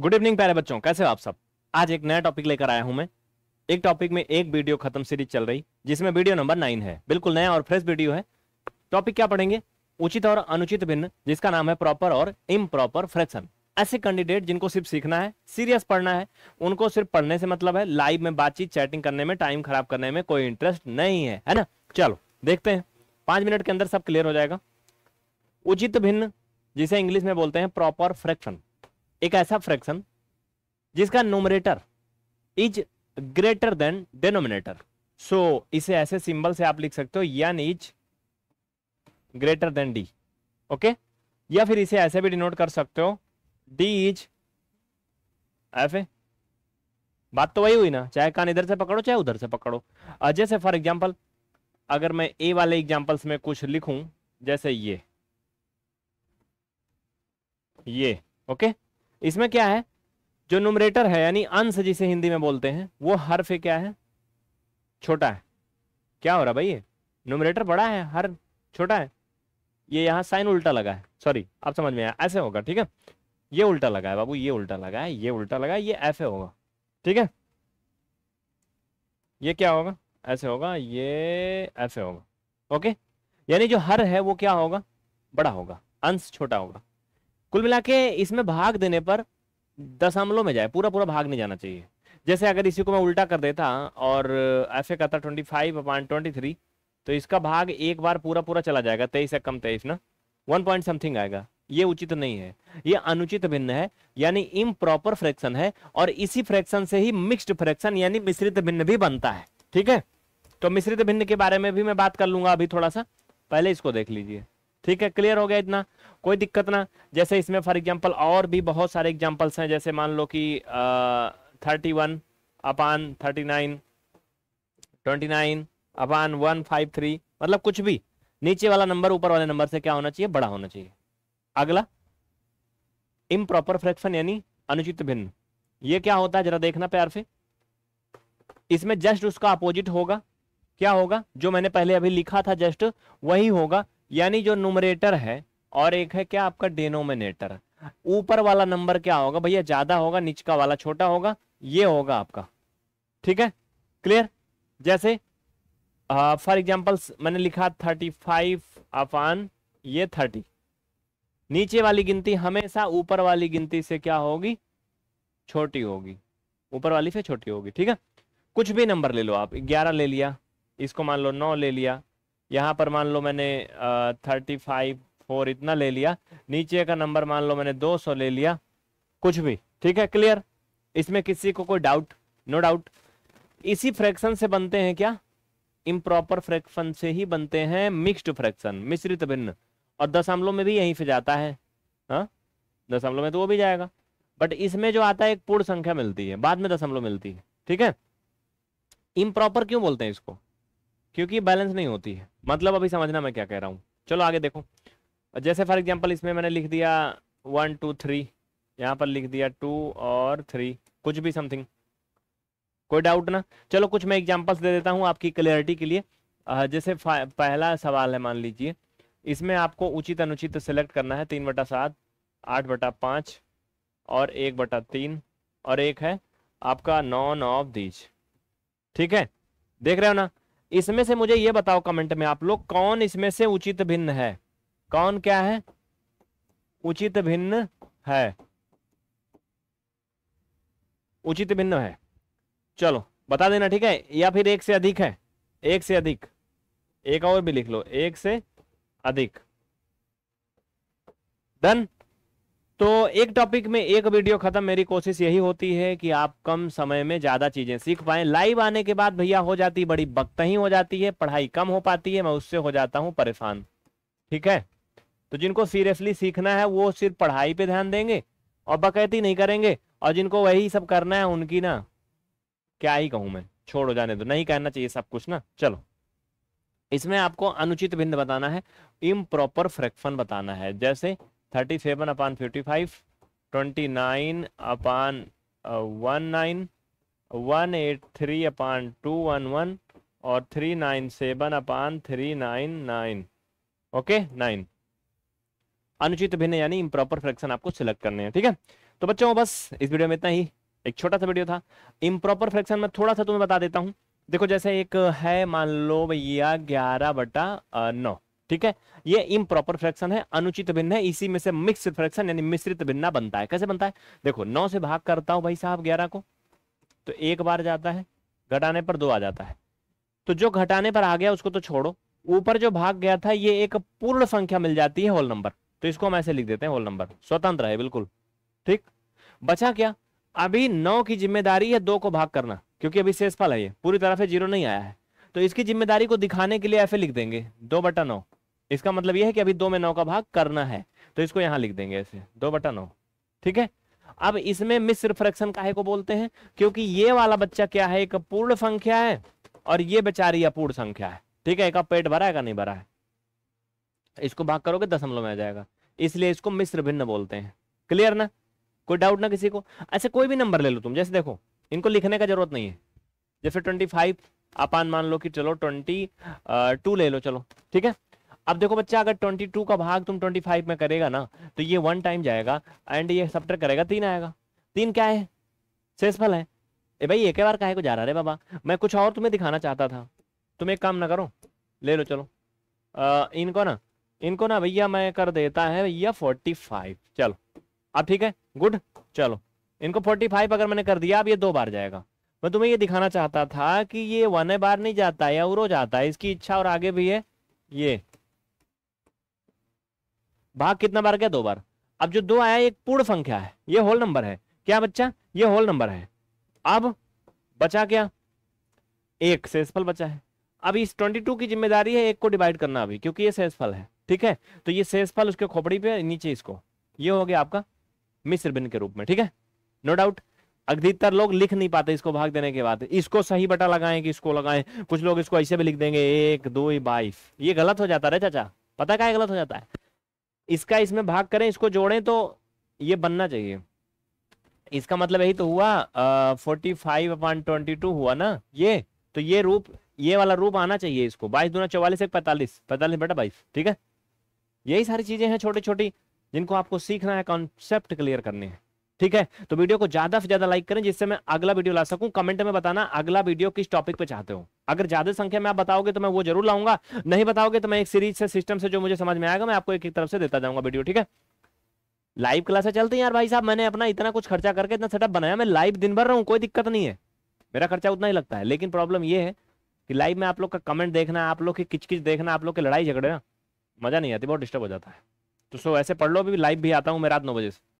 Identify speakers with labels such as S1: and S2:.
S1: Good evening प्यारे बच्चों कैसे हो आप सब आज एक नया टॉपिक लेकर आया हूं मैं एक टॉपिक में एक वीडियो खत्म सीरीज चल रही जिसमें वीडियो नंबर नाइन है बिल्कुल नया और फ्रेश वीडियो है टॉपिक क्या पढ़ेंगे उचित और अनुचित भिन्न जिसका नाम है प्रॉपर और इम प्रॉपर फ्रैक्शन ऐसे कैंडिडेट जिनको सिर्फ सीखना है सीरियस पढ़ना है उनको सिर्फ पढ़ने से मतलब है लाइव में बातचीत चैटिंग करने में टाइम खराब करने में कोई इंटरेस्ट नहीं है है ना चलो देखते हैं पांच मिनट के अंदर सब क्लियर हो जाएगा उचित भिन्न जिसे इंग्लिश में बोलते हैं प्रॉपर फ्रैक्शन एक ऐसा फ्रैक्शन जिसका numerator is greater than denominator so इसे ऐसे सिंबल से आप लिख सकते हो N is greater than D okay या फिर इसे ऐसे भी डिनोट कर सकते हो डी इज एफ ए बात तो वही हुई ना चाहे कान इधर से पकड़ो चाहे उधर से पकड़ो जैसे फॉर एग्जाम्पल अगर मैं ए वाले एग्जाम्पल्स में कुछ लिखूं जैसे ये ये ओके इसमें क्या है जो नुमरेटर है यानी अंश जिसे हिंदी में बोलते हैं वो हर्फ क्या है छोटा है क्या हो रहा भाई ये नुमरेटर बड़ा है हर छोटा है ये यहाँ साइन उल्टा लगा है सॉरी आप समझ में आया ऐसे होगा ठीक है ये उल्टा लगा है बाबू ये उल्टा लगा है ये उल्टा लगा है ये ऐसे होगा ठीक है ये क्या होगा ऐसे होगा ये ऐसे होगा ओके यानी जो हर है वो क्या होगा बड़ा होगा अंश छोटा होगा कुल मिला के इसमें भाग देने पर दशमलव में जाए पूरा पूरा भाग नहीं जाना चाहिए जैसे अगर इसी को मैं उल्टा कर देता और एफ ए करता twenty five upon twenty three तो इसका भाग एक बार पूरा पूरा चला जाएगा तेईस या कम तेईस ना वन पॉइंट समथिंग आएगा ये उचित नहीं है ये अनुचित भिन्न है यानी इम प्रॉपर फ्रैक्शन है और इसी फ्रैक्शन से ही मिक्स्ड फ्रैक्शन यानी मिश्रित भिन्न भी बनता है ठीक है तो मिश्रित भिन्न के बारे में भी मैं बात कर लूंगा अभी थोड़ा सा पहले इसको देख लीजिए ठीक है क्लियर हो गया इतना कोई दिक्कत ना जैसे इसमें फॉर एग्जाम्पल और भी बहुत सारे एग्जाम्पल्स हैं जैसे मान लो कि thirty one upon thirty nine twenty nine upon one five three मतलब कुछ भी नीचे वाला नंबर ऊपर वाले नंबर से क्या होना चाहिए बड़ा होना चाहिए अगला इम प्रॉपर फ्रैक्शन यानी अनुचित भिन्न ये क्या होता है जरा देखना प्यार से इसमें जस्ट उसका अपोजिट होगा क्या होगा जो मैंने पहले अभी लिखा था जस्ट वही होगा यानी जो नूमरेटर है और एक है क्या आपका डेनोमिनेटर ऊपर वाला नंबर क्या होगा भैया ज्यादा होगा निचका वाला छोटा होगा ये होगा आपका ठीक है क्लियर जैसे फॉर एग्जाम्पल मैंने लिखा थर्टी फाइव अफान ये थर्टी नीचे वाली गिनती हमेशा ऊपर वाली गिनती से क्या होगी छोटी होगी ऊपर वाली से छोटी होगी ठीक है कुछ भी नंबर ले लो आप ग्यारह ले लिया इसको मान लो नौ ले लिया यहाँ पर मान लो मैंने थर्टी फाइव फोर इतना ले लिया नीचे का नंबर मान लो मैंने दो सौ ले लिया कुछ भी ठीक है क्लियर इसमें किसी को कोई डाउट नो डाउट इसी फ्रैक्शन से बनते हैं क्या इम्प्रॉपर फ्रैक्शन से ही बनते हैं मिक्सड फ्रैक्शन मिश्रित भिन्न और दशमलव में भी यहीं से जाता है हाँ? दशमलव में तो वो भी जाएगा बट इसमें जो आता है एक पूर्ण संख्या मिलती है बाद में दशमलव मिलती है ठीक है इम्प्रॉपर क्यों बोलते हैं इसको क्योंकि बैलेंस नहीं होती है मतलब अभी समझना मैं क्या कह रहा हूँ चलो आगे देखो जैसे फॉर एग्जाम्पल इसमें मैंने लिख दिया वन टू थ्री यहाँ पर लिख दिया टू और थ्री कुछ भी समथिंग कोई डाउट ना चलो कुछ मैं एग्जाम्पल्स दे देता हूँ आपकी क्लियरिटी के लिए जैसे पहला सवाल है मान लीजिए इसमें आपको उचित अनुचित सेलेक्ट करना है तीन बटा सात आठ बटा पाँच और एक बटा तीन और एक है आपका नॉन ऑफ दीज ठीक है देख रहे हो ना इसमें से मुझे ये बताओ कमेंट में आप लोग कौन इसमें से उचित भिन्न है कौन क्या है उचित भिन्न है उचित भिन्न है चलो बता देना ठीक है या फिर एक से अधिक है एक से अधिक एक और भी लिख लो एक से अधिक डन तो एक टॉपिक में एक वीडियो खत्म मेरी कोशिश यही होती है कि आप कम समय में ज़्यादा चीज़ें सीख पाए लाइव आने के बाद भैया हो जाती बड़ी बकतही हो जाती है पढ़ाई कम हो पाती है मैं उससे हो जाता हूँ परेशान ठीक है तो जिनको सीरियसली सीखना है वो सिर्फ पढ़ाई पे ध्यान देंगे और बकैती नहीं करेंगे और जिनको वही सब करना है उनकी ना क्या ही कहूं मैं छोड़ो जाने दो नहीं कहना चाहिए सब कुछ ना चलो इसमें आपको अनुचित भिन्न बताना है इम प्रॉपर फ्रैक्शन बताना है जैसे thirty seven upon fifty five twenty nine upon one nine one eight three upon two one one और three nine seven upon three nine nine okay nine अनुचित भिन्न यानी इम्प्रॉपर फ्रैक्शन आपको सिलेक्ट करने हैं ठीक है तो बच्चों बस इस वीडियो में इतना ही एक छोटा सा वीडियो था इम्प्रॉपर फ्रैक्शन में थोड़ा सा तुम्हें बता देता हूँ देखो जैसे एक है मान लो भैया ग्यारह बटा नौ ठीक है ये इम्प्रॉपर फ्रैक्शन है अनुचित भिन्न है इसी में से मिक्स फ्रैक्शन यानी मिश्रित भिन्ना बनता है कैसे बनता है देखो नौ से भाग करता हूं भाई साहब ग्यारह को तो एक बार जाता है घटाने पर दो आ जाता है तो जो घटाने पर आ गया उसको तो छोड़ो ऊपर जो भाग गया था ये एक पूर्ण संख्या मिल जाती है होल नंबर तो इसको हम ऐसे लिख देते हैं होल नंबर स्वतंत्र है बिल्कुल ठीक बचा क्या अभी नौ की जिम्मेदारी है दो को भाग करना क्योंकि अभी शेषफल है ये पूरी तरह से जीरो नहीं आया है तो इसकी जिम्मेदारी को दिखाने के लिए ऐसे लिख देंगे दो बटा नौ इसका मतलब यह है कि अभी दो में नौ का भाग करना है तो इसको यहां लिख देंगे ऐसे दो बटा नौ ठीक है अब इसमें मिश्र फ्रैक्शन काहे को बोलते हैं क्योंकि ये वाला बच्चा क्या है एक पूर्ण संख्या है और ये बेचारी अपूर्ण संख्या है ठीक है एक पेट भरा है का नहीं भरा है इसको भाग करोगे दशमलव में आ जाएगा इसलिए इसको मिश्र भिन्न बोलते हैं क्लियर ना कोई डाउट ना किसी को अच्छा कोई भी नंबर ले लो तुम जैसे देखो इनको लिखने का जरूरत नहीं है जैसे ट्वेंटी फाइव अपान मान लो कि चलो ट्वेंटी टू ले लो चलो ठीक है अब देखो बच्चा अगर 22 का भाग तुम 25 में करेगा ना तो ये वन टाइम जाएगा एंड ये सब्टर करेगा तीन आएगा तीन क्या है सेसफल है ए भाई एक बार काहे को जा रहा है बाबा मैं कुछ और तुम्हें दिखाना चाहता था तुम एक काम ना करो ले लो चलो आ, इनको ना इनको ना भैया मैं कर देता है भैया फोर्टी फाइव चलो अब ठीक है गुड चलो इनको फोर्टी फाइव अगर मैंने कर दिया अब ये दो बार जाएगा मैं तुम्हें ये दिखाना चाहता था कि ये वन बार नहीं जाता है और जाता है इसकी इच्छा और आगे भी है ये भाग कितना बार गया दो बार अब जो दो आया एक पूर्ण संख्या है ये होल नंबर है क्या बच्चा ये होल नंबर है अब बचा क्या एक शेषफल बचा है अब इस 22 की जिम्मेदारी है एक को डिवाइड करना अभी क्योंकि ये सेसफल है ठीक है तो ये सेसफल उसके खोपड़ी पे नीचे इसको ये हो गया आपका मिश्र बिन के रूप में ठीक है नो डाउट अधिकतर लोग लिख नहीं पाते इसको भाग देने के बाद इसको सही बटा लगाएं कि इसको लगाएं कुछ लोग इसको ऐसे भी लिख देंगे एक दो बाईस ये गलत हो जाता है चाचा पता क्या गलत हो जाता है इसका इसमें भाग करें इसको जोड़ें तो ये बनना चाहिए इसका मतलब यही तो हुआ forty five upon twenty two हुआ ना ये तो ये रूप ये वाला रूप आना चाहिए इसको बाईस दूना चौवालीस एक पैंतालीस पैंतालीस बेटा बाईस ठीक है यही सारी चीजें हैं छोटी छोटी जिनको आपको सीखना है कॉन्सेप्ट क्लियर करने हैं ठीक है तो वीडियो को ज्यादा से ज्यादा लाइक करें जिससे मैं अगला वीडियो ला सकूं कमेंट में बताना अगला वीडियो किस टॉपिक पे चाहते हो अगर ज्यादा संख्या में आप बताओगे तो मैं वो जरूर लाऊंगा नहीं बताओगे तो मैं एक सीरीज से सिस्टम से जो मुझे समझ में आएगा मैं आपको एक एक तरफ से देता जाऊंगा वीडियो ठीक है लाइव क्लासे चलते हैं यार भाई साहब मैंने अपना इतना कुछ खर्चा करके इतना सेटअप बनाया मैं लाइव दिन भर रहा हूँ कोई दिक्कत नहीं है मेरा खर्चा उतना ही लगता है लेकिन प्रॉब्लम ये है कि लाइव में आप लोग का कमेंट देखना आप लोग की किचकिच देखना आप लोग के लड़ाई झगड़े ना मजा नहीं आती बहुत डिस्टर्ब हो जाता है तो सो ऐसे पढ़ लो अभी लाइव भी आता हूँ मैं रात नौ बजे से